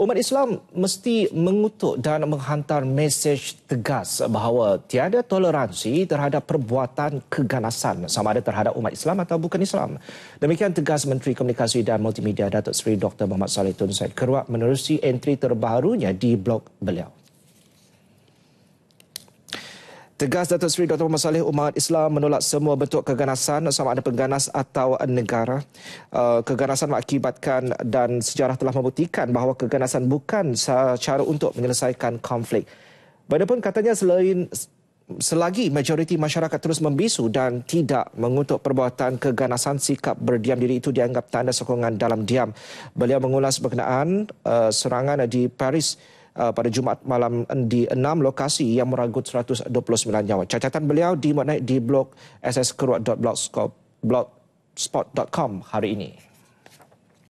Umat Islam mesti mengutuk dan menghantar mesej tegas bahawa tiada toleransi terhadap perbuatan keganasan sama ada terhadap umat Islam atau bukan Islam. Demikian tegas Menteri Komunikasi dan Multimedia Datuk Seri Dr. Muhammad Salih Tun Said Kerwak menerusi entry terbarunya di blog beliau. Tegas Datuk Seri Dr. Muhammad Saleh umat Islam menolak semua bentuk keganasan sama ada pengganas atau negara. Uh, keganasan mengakibatkan dan sejarah telah membuktikan bahawa keganasan bukan cara untuk menyelesaikan konflik. Bagaimanapun katanya selain selagi majoriti masyarakat terus membisu dan tidak mengutuk perbuatan keganasan sikap berdiam diri itu dianggap tanda sokongan dalam diam. Beliau mengulas berkenaan uh, serangan di Paris Uh, pada Jumaat malam di enam lokasi yang meragut 129 nyawa. Catatan beliau dimaknai di blog sskeruat.blogspot.com hari ini.